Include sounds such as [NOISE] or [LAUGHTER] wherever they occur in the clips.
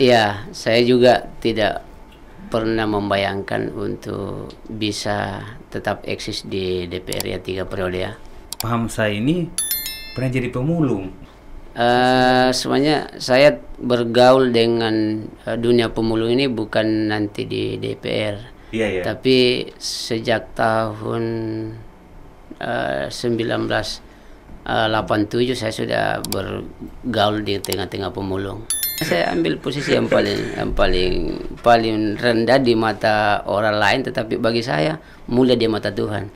Iya, saya juga tidak pernah membayangkan untuk bisa tetap eksis di DPR ya tiga periode ya. Paham saya ini pernah jadi pemulung. Uh, eh, semuanya saya bergaul dengan eh, dunia pemulung ini bukan nanti di DPR. Iya, iya. Tapi sejak tahun eh, uh, 1987 saya sudah bergaul di tengah-tengah pemulung saya ambil posisi yang paling yang paling paling rendah di mata orang lain tetapi bagi saya mulia di mata Tuhan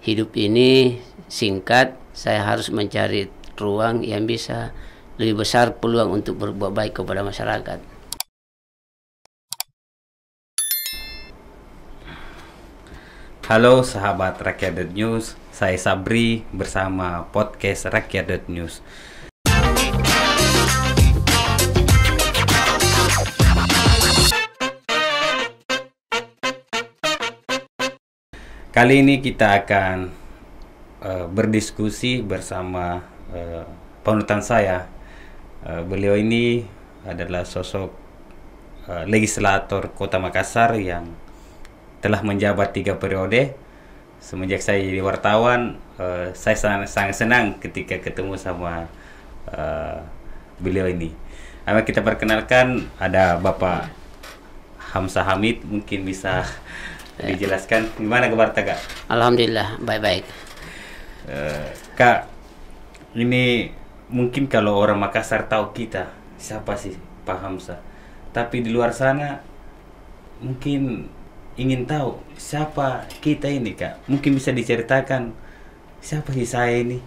hidup ini singkat saya harus mencari ruang yang bisa lebih besar peluang untuk berbuat baik kepada masyarakat Halo sahabat Rakyat News, saya Sabri bersama podcast Rakyat News. Kali ini kita akan uh, berdiskusi bersama uh, saya. Uh, beliau ini adalah sosok uh, legislator Kota Makassar yang telah menjabat tiga periode. Semenjak saya jadi wartawan, uh, saya sangat, sangat senang ketika ketemu sama uh, beliau ini. Ayo kita perkenalkan ada Bapak Hamzah Hamid mungkin bisa dijelaskan gimana kabar kak alhamdulillah baik baik uh, eh, kak ini mungkin kalau orang Makassar tahu kita siapa sih Pak Hamzah tapi di luar sana mungkin ingin tahu siapa kita ini kak mungkin bisa diceritakan siapa sih saya ini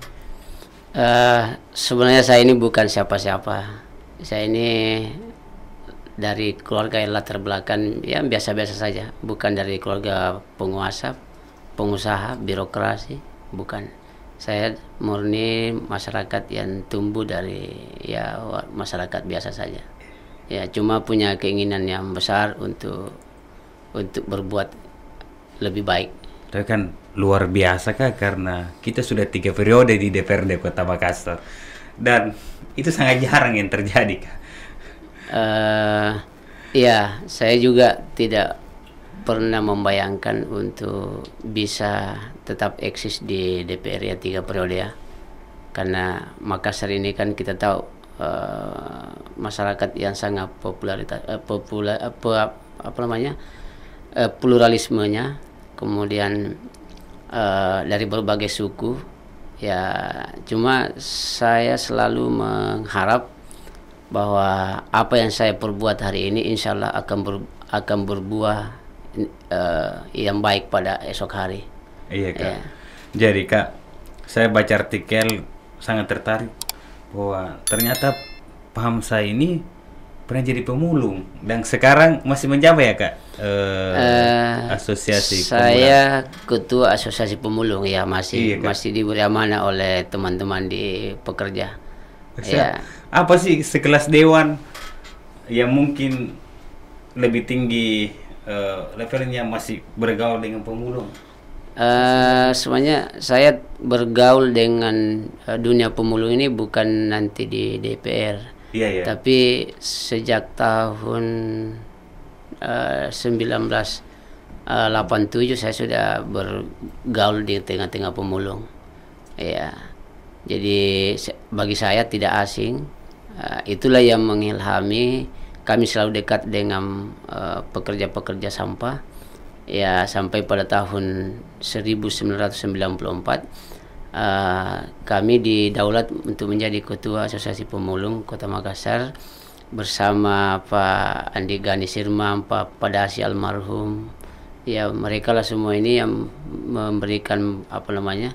uh, sebenarnya saya ini bukan siapa-siapa saya ini dari keluarga yang latar belakang ya biasa-biasa saja, bukan dari keluarga penguasa, pengusaha, birokrasi, bukan. Saya murni masyarakat yang tumbuh dari ya masyarakat biasa saja. Ya cuma punya keinginan yang besar untuk untuk berbuat lebih baik. Tapi kan luar biasa kah karena kita sudah tiga periode di DPRD Kota Makassar dan itu sangat jarang yang terjadi kah? uh, ya saya juga tidak pernah membayangkan untuk bisa tetap eksis di DPR ya tiga periode ya karena Makassar ini kan kita tahu uh, masyarakat yang sangat popularitas uh, eh, popular apa, apa namanya uh, pluralismenya kemudian uh, dari berbagai suku ya cuma saya selalu mengharap bahwa apa yang saya perbuat hari ini insya Allah akan ber, akan berbuah uh, yang baik pada esok hari. Iya kak. Yeah. Jadi kak, saya baca artikel sangat tertarik bahwa ternyata paham saya ini pernah jadi pemulung dan sekarang masih menjabat ya kak uh, uh, asosiasi saya pemulung. ketua asosiasi pemulung ya masih iya, masih diberi amanah oleh teman-teman di pekerja yeah. Iya. apa sih sekelas dewan yang mungkin lebih tinggi uh, levelnya masih bergaul dengan pemulung Uh, eh, semuanya saya bergaul dengan uh, dunia pemulung ini bukan nanti di DPR, yeah, yeah. tapi sejak tahun uh, 19 saya sudah bergaul di tengah-tengah pemulung. Iya. Jadi bagi saya tidak asing. Eh, itulah yang mengilhami kami selalu dekat dengan eh, pekerja-pekerja sampah. Ya sampai pada tahun 1994 uh, eh, kami daulat untuk menjadi ketua Asosiasi Pemulung Kota Makassar bersama Pak Andi Gani Sirma, Pak Padasi almarhum. Ya mereka lah semua ini yang memberikan apa namanya?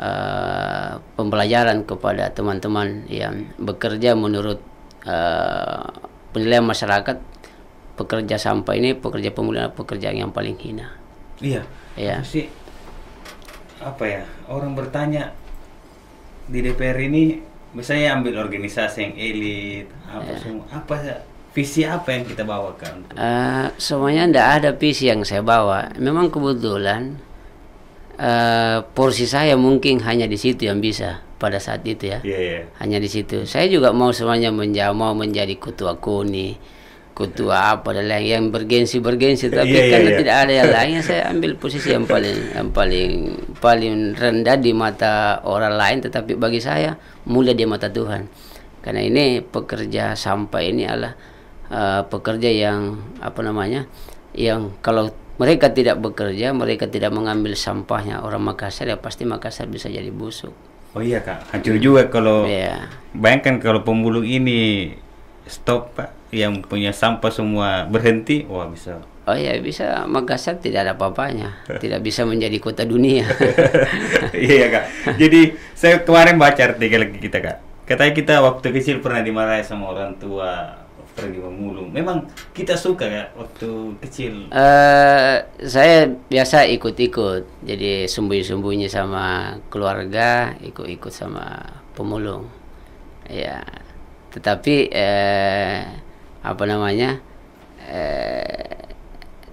uh, pembelajaran kepada teman-teman yang bekerja menurut uh, penilaian masyarakat pekerja sampah ini pekerja pemulihan pekerja yang paling hina. Iya. Iya. Masih apa ya orang bertanya di DPR ini misalnya ambil organisasi yang elit apa ya. semua apa ya, visi apa yang kita bawakan? Uh, semuanya tidak ada visi yang saya bawa. Memang kebetulan uh, porsi saya mungkin hanya di situ yang bisa pada saat itu ya. Yeah, yeah. Hanya di situ. Saya juga mau semuanya menjadi mau menjadi ketua koni, ketua apa dan lain yang bergensi bergensi tapi yeah, yeah, karena yeah. tidak ada yang lain [LAUGHS] saya ambil posisi yang paling yang paling paling rendah di mata orang lain tetapi bagi saya mulia di mata Tuhan. Karena ini pekerja sampai ini adalah uh, pekerja yang apa namanya? yang kalau mereka tidak bekerja, mereka tidak mengambil sampahnya orang Makassar ya pasti Makassar bisa jadi busuk. Oh iya kak, hancur juga kalau yeah. bayangkan kalau pemulung ini stop pak, yang punya sampah semua berhenti, wah bisa. Oh iya bisa, Makassar tidak ada apa-apanya, [LAUGHS] tidak bisa menjadi kota dunia. [LAUGHS] iya kak, jadi saya kemarin baca artikel lagi kita kak, katanya kita waktu kecil pernah dimarahi sama orang tua pergi pemulung. Memang kita suka ya waktu kecil. Uh, saya biasa ikut-ikut. Jadi sembunyi-sembunyi sama keluarga, ikut-ikut sama pemulung. Ya, tetapi uh, apa namanya? Uh,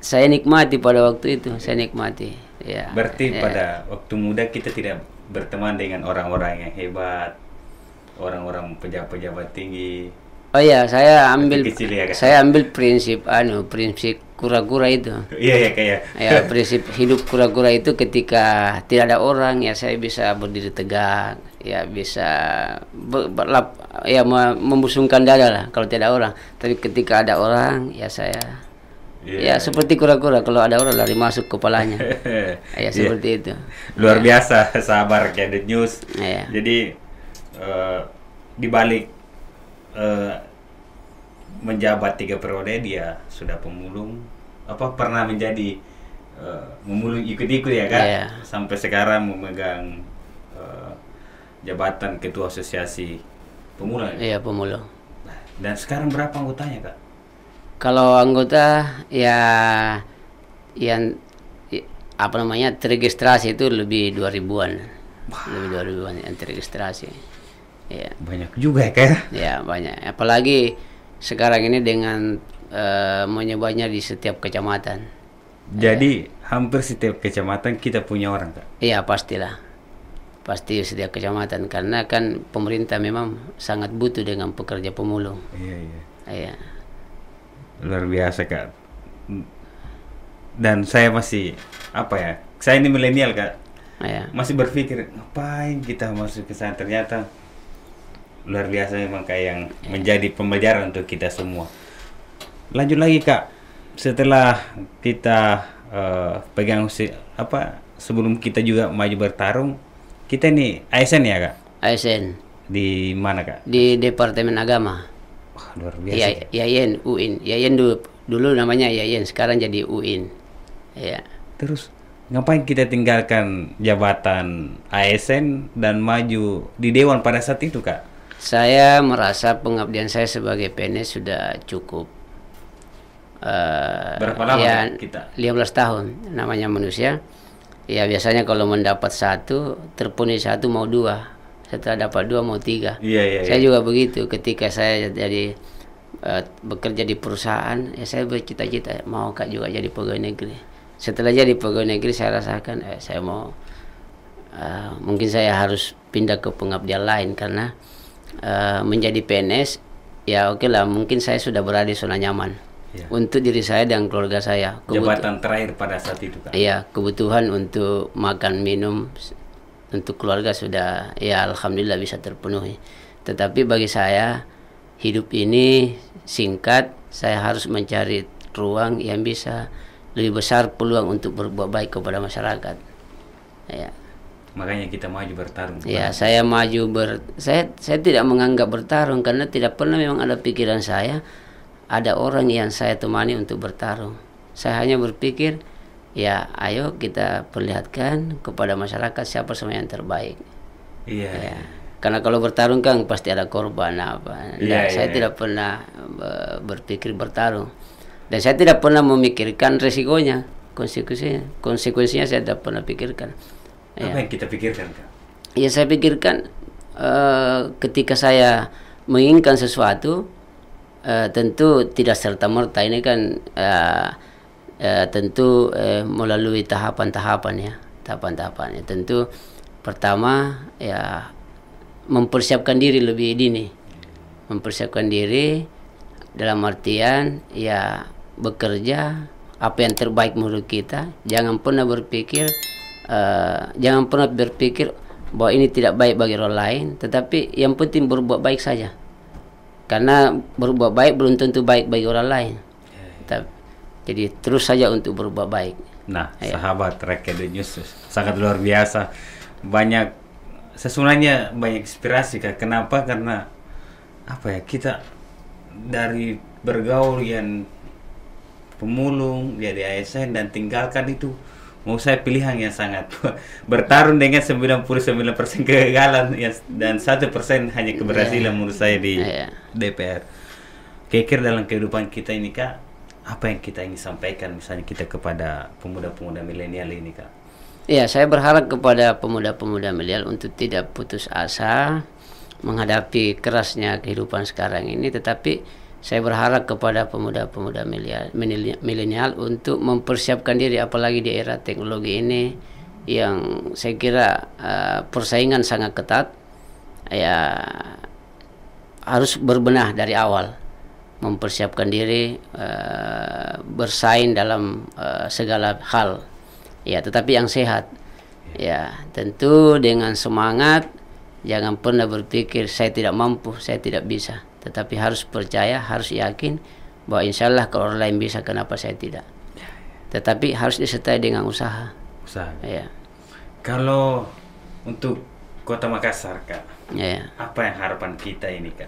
saya nikmati pada waktu itu. Saya nikmati. Ya. Berarti ya. pada waktu muda kita tidak berteman dengan orang-orang yang hebat, orang-orang pejabat-pejabat tinggi Oh iya, saya ambil ya, saya ambil prinsip anu, prinsip kura-kura itu. Iya iya kayak. Ya iya, [LAUGHS] prinsip hidup kura-kura itu ketika tidak ada orang ya saya bisa berdiri tegak, ya bisa berlap, ya membusungkan dada lah kalau tidak ada orang. Tapi ketika ada orang ya saya Yeah. Ya seperti kura-kura kalau ada orang lari masuk kepalanya. [LAUGHS] Iya. ya seperti yeah. itu. Luar yeah. biasa sabar Candid News. Yeah. Jadi uh, dibalik uh, menjabat tiga periode dia sudah pemulung apa pernah menjadi uh, memulung ikut-ikut ya kan yeah. sampai sekarang memegang uh, jabatan ketua asosiasi pemula iya yeah, pemulung dan sekarang berapa anggotanya kak kalau anggota ya yang ya, apa namanya terregistrasi itu lebih dua ribuan Lebih dua ribuan yang terregistrasi ya banyak juga ya kayak ya iya, banyak apalagi sekarang ini dengan uh, menyebarnya di setiap kecamatan jadi hampir setiap kecamatan kita punya orang kak iya pastilah pasti setiap kecamatan karena kan pemerintah memang sangat butuh dengan pekerja pemulung iya iya iya luar biasa kak dan saya masih apa ya saya ini milenial kak iya. masih berpikir ngapain kita masuk ke sana ternyata luar biasa memang kayak yang menjadi pembelajaran untuk kita semua lanjut lagi kak setelah kita uh, pegang apa sebelum kita juga maju bertarung kita ini ASN ya kak ASN di mana kak di Departemen Agama Wah, luar biasa ya, Yayen UIN Yayen dulu dulu namanya Yayen sekarang jadi UIN ya terus ngapain kita tinggalkan jabatan ASN dan maju di dewan pada saat itu kak saya merasa pengabdian saya sebagai PNS sudah cukup. Uh, Berapa lama ya, ya kita? 15 tahun namanya manusia. Ya biasanya kalau mendapat satu, terpenuhi satu mau dua. Setelah dapat dua mau tiga. Iya, iya, saya iya. juga begitu. Ketika saya jadi uh, bekerja di perusahaan, ya saya bercita-cita mau kak juga jadi pegawai negeri. Setelah jadi pegawai negeri, saya rasakan eh, saya mau uh, mungkin saya harus pindah ke pengabdian lain karena uh, menjadi PNS ya oke okay lah mungkin saya sudah berada di zona nyaman ya. untuk diri saya dan keluarga saya Kebutu jabatan terakhir pada saat itu kan iya kebutuhan untuk makan minum untuk keluarga sudah ya alhamdulillah bisa terpenuhi tetapi bagi saya hidup ini singkat saya harus mencari ruang yang bisa lebih besar peluang untuk berbuat baik kepada masyarakat ya makanya kita maju bertarung. Ya, saya maju ber saya saya tidak menganggap bertarung karena tidak pernah memang ada pikiran saya ada orang yang saya temani untuk bertarung. Saya hanya berpikir ya ayo kita perlihatkan kepada masyarakat siapa semua yang terbaik. Iya. Ya. Iya. Karena kalau bertarung kan pasti ada korban apa. Nah, saya iya. tidak pernah berpikir bertarung. Dan saya tidak pernah memikirkan resikonya, konsekuensinya. Konsekuensinya saya tidak pernah pikirkan apa ya. yang kita pikirkan kak? Ya saya pikirkan uh, ketika saya menginginkan sesuatu uh, tentu tidak serta merta ini kan uh, uh, tentu uh, melalui tahapan-tahapan ya tahapan-tahapan ya tentu pertama ya mempersiapkan diri lebih dini mempersiapkan diri dalam artian ya bekerja apa yang terbaik menurut kita jangan pernah berpikir Eh, jangan pernah berpikir bahwa ini tidak baik bagi orang lain, tetapi yang penting berbuat baik saja. Karena berbuat baik belum tentu baik bagi orang lain. Tetapi, ya, ya. jadi terus saja untuk berbuat baik. Nah, Ayo. Ya. sahabat Rekede News sangat luar biasa. Banyak sesungguhnya banyak inspirasi kak. Kenapa? Karena apa ya kita dari bergaul yang pemulung, jadi ASN dan tinggalkan itu mau saya pilihan yang sangat [LAUGHS] bertarung dengan 99% kegagalan dan satu persen hanya iya. keberhasilan yeah. menurut saya di yeah. DPR. Kekir dalam kehidupan kita ini kak, apa yang kita ingin sampaikan misalnya kita kepada pemuda-pemuda milenial ini kak? Ya, saya berharap kepada pemuda-pemuda milenial untuk tidak putus asa menghadapi kerasnya kehidupan sekarang ini, tetapi saya berharap kepada pemuda-pemuda milenial untuk mempersiapkan diri apalagi di era teknologi ini yang saya kira uh, persaingan sangat ketat ya harus berbenah dari awal mempersiapkan diri uh, bersaing dalam uh, segala hal ya tetapi yang sehat ya tentu dengan semangat jangan pernah berpikir saya tidak mampu saya tidak bisa tetapi harus percaya harus yakin bahwa insya Allah kalau orang lain bisa kenapa saya tidak ya, ya. tetapi harus disertai dengan usaha usaha ya kalau untuk kota Makassar kak ya. apa yang harapan kita ini kak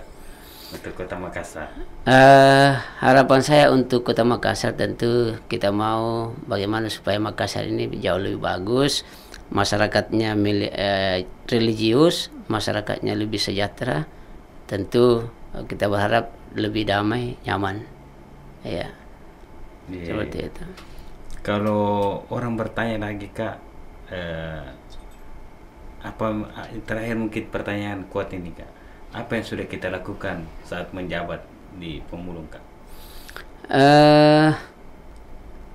untuk kota Makassar uh, harapan saya untuk kota Makassar tentu kita mau bagaimana supaya Makassar ini jauh lebih bagus masyarakatnya mili, eh, religius masyarakatnya lebih sejahtera tentu Eh, kita berharap lebih damai nyaman ya yeah. seperti iya. itu kalau orang bertanya lagi kak eh, apa eh, terakhir mungkin pertanyaan kuat ini kak apa yang sudah kita lakukan saat menjabat di pemulung kak eh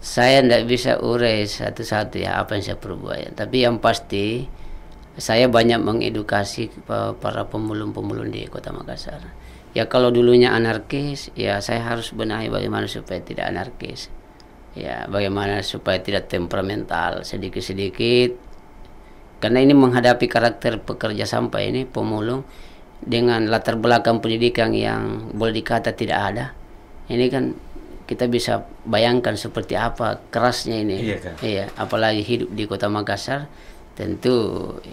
saya tidak bisa urai satu-satu ya apa yang saya perbuat ya. tapi yang pasti saya banyak mengedukasi para pemulung-pemulung di Kota Makassar ya kalau dulunya anarkis ya saya harus benahi bagaimana supaya tidak anarkis ya bagaimana supaya tidak temperamental sedikit-sedikit karena ini menghadapi karakter pekerja sampah ini pemulung dengan latar belakang pendidikan yang boleh dikata tidak ada ini kan kita bisa bayangkan seperti apa kerasnya ini iya, kan? iya apalagi hidup di kota Makassar tentu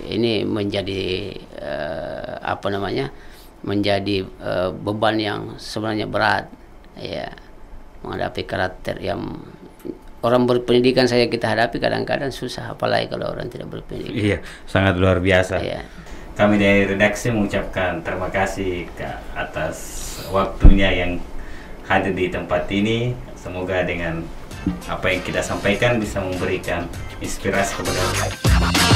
ini menjadi uh, apa namanya menjadi uh, beban yang sebenarnya berat ya menghadapi karakter yang orang berpendidikan saya kita hadapi kadang-kadang susah apalagi kalau orang tidak berpendidikan iya sangat luar biasa iya. kami dari redaksi mengucapkan terima kasih Kak, atas waktunya yang hadir di tempat ini semoga dengan apa yang kita sampaikan bisa memberikan inspirasi kepada kita.